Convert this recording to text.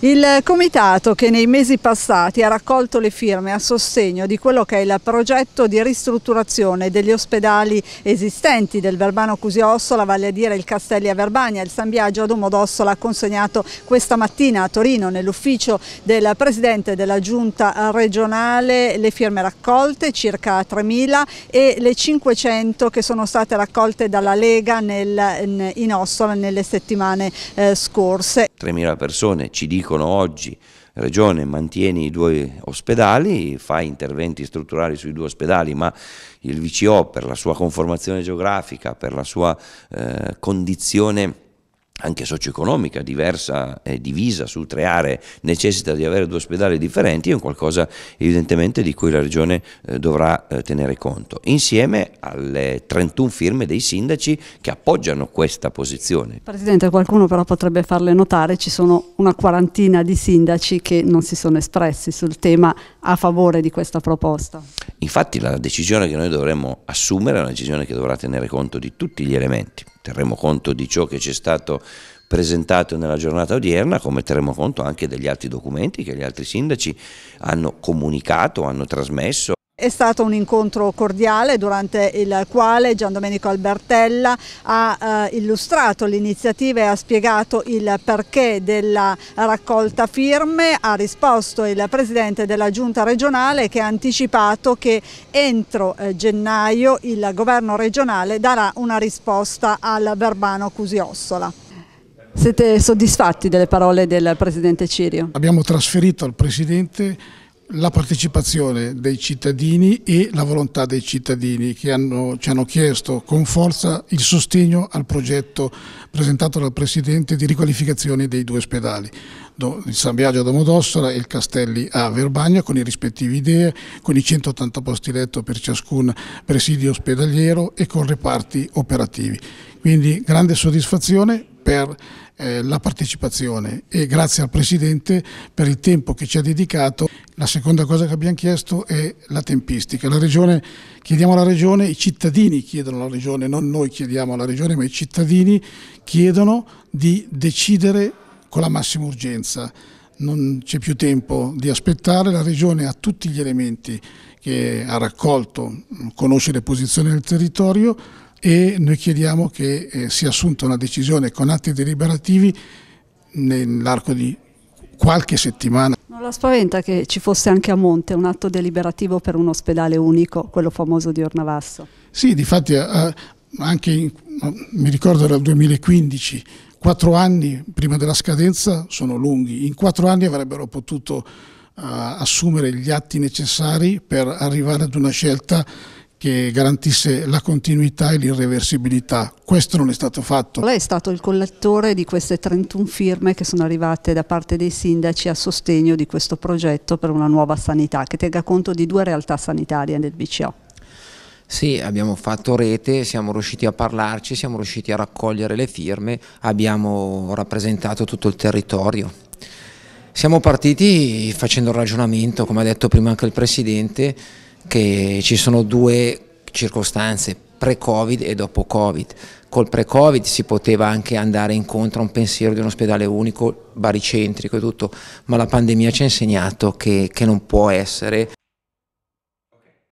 Il comitato che nei mesi passati ha raccolto le firme a sostegno di quello che è il progetto di ristrutturazione degli ospedali esistenti del Verbano Cusiossola, vale a dire il Castelli a Verbania, il San Biagio a Domodossola, ha consegnato questa mattina a Torino nell'ufficio del Presidente della Giunta regionale le firme raccolte, circa 3.000 e le 500 che sono state raccolte dalla Lega nel, in Ossola nelle settimane eh, scorse. 3.000 persone ci dicono dicono oggi Regione mantieni i due ospedali, fa interventi strutturali sui due ospedali, ma il VCO per la sua conformazione geografica, per la sua eh, condizione anche socio-economica, diversa, eh, divisa su tre aree, necessita di avere due ospedali differenti, è un qualcosa evidentemente di cui la Regione eh, dovrà eh, tenere conto, insieme alle 31 firme dei sindaci che appoggiano questa posizione. Presidente, qualcuno però potrebbe farle notare, ci sono una quarantina di sindaci che non si sono espressi sul tema a favore di questa proposta. Infatti la decisione che noi dovremmo assumere è una decisione che dovrà tenere conto di tutti gli elementi terremo conto di ciò che ci è stato presentato nella giornata odierna, come terremo conto anche degli altri documenti che gli altri sindaci hanno comunicato, hanno trasmesso è stato un incontro cordiale durante il quale Gian Domenico Albertella ha eh, illustrato l'iniziativa e ha spiegato il perché della raccolta firme, ha risposto il Presidente della Giunta regionale che ha anticipato che entro eh, gennaio il Governo regionale darà una risposta al Verbano Cusiossola. Siete soddisfatti delle parole del Presidente Cirio? Abbiamo trasferito al Presidente la partecipazione dei cittadini e la volontà dei cittadini che hanno, ci hanno chiesto con forza il sostegno al progetto presentato dal Presidente di riqualificazione dei due ospedali, il San Biagio a Domodossola e il Castelli a Verbagna con i rispettivi idee, con i 180 posti letto per ciascun presidio ospedaliero e con reparti operativi. Quindi grande soddisfazione per eh, la partecipazione e grazie al Presidente per il tempo che ci ha dedicato la seconda cosa che abbiamo chiesto è la tempistica. La regione, chiediamo alla Regione, i cittadini chiedono alla Regione, non noi chiediamo alla Regione, ma i cittadini chiedono di decidere con la massima urgenza. Non c'è più tempo di aspettare, la Regione ha tutti gli elementi che ha raccolto, conosce le posizioni del territorio e noi chiediamo che eh, sia assunta una decisione con atti deliberativi nell'arco di qualche settimana. La spaventa che ci fosse anche a Monte un atto deliberativo per un ospedale unico, quello famoso di Ornavasso. Sì, difatti eh, eh, anche in, mi ricordo era il 2015, quattro anni prima della scadenza sono lunghi, in quattro anni avrebbero potuto eh, assumere gli atti necessari per arrivare ad una scelta che garantisse la continuità e l'irreversibilità. Questo non è stato fatto. Lei è stato il collettore di queste 31 firme che sono arrivate da parte dei sindaci a sostegno di questo progetto per una nuova sanità che tenga conto di due realtà sanitarie nel BCO. Sì, abbiamo fatto rete, siamo riusciti a parlarci, siamo riusciti a raccogliere le firme, abbiamo rappresentato tutto il territorio. Siamo partiti facendo un ragionamento, come ha detto prima anche il Presidente, che ci sono due circostanze, pre-Covid e dopo Covid. Col pre-Covid si poteva anche andare incontro a un pensiero di un ospedale unico, baricentrico e tutto, ma la pandemia ci ha insegnato che, che non può essere